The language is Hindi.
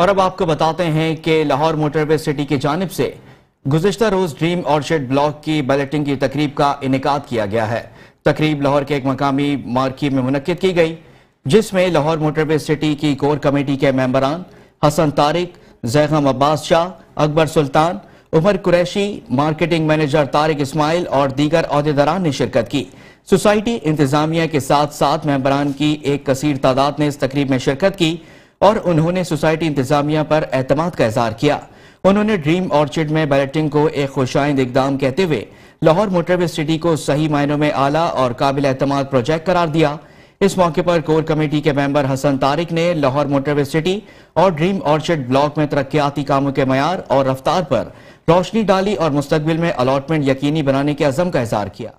और अब आपको बताते हैं कि लाहौर मोटरवे सिटी की जानब से गुजश्ता रोज ड्रीम ऑर्चिड ब्लॉक की बैलेटिंग की तकरीब का इनका किया गया है तकरीब लाहौर के एक मकामी मार्की में मुनद की गई जिसमें लाहौर मोटरवे सिटी की कोर कमेटी के मेम्बरान हसन तारिक जैगम अब्बास शाह अकबर सुल्तान उमर कुरैशी मार्केटिंग मैनेजर तारिक इस्माइल और दीगर अहदेदारान ने शिरकत की सोसाइटी इंतजामिया के साथ साथ मेम्बरान की एक कसीर तादाद ने इस तकरीब में शिरकत की और उन्होंने सोसाइटी इंतजामिया पर एतम का इजहार किया उन्होंने ड्रीम ऑर्चिड में बैलेटिंग को एक खुशाइंद इकदाम कहते हुए लाहौर मोटरवे सिटी को सही मायनों में आला और काबिल एतम प्रोजेक्ट करार दिया इस मौके पर कोर कमेटी के मेंबर हसन तारिक ने लाहौर मोटरवे सिटी और ड्रीम ऑर्चिड ब्लॉक में तरक्याती कामों के मैार और रफ्तार पर रोशनी डाली और मुस्तबिल में अलॉटमेंट यकीनी बनाने के अजम का इजहार किया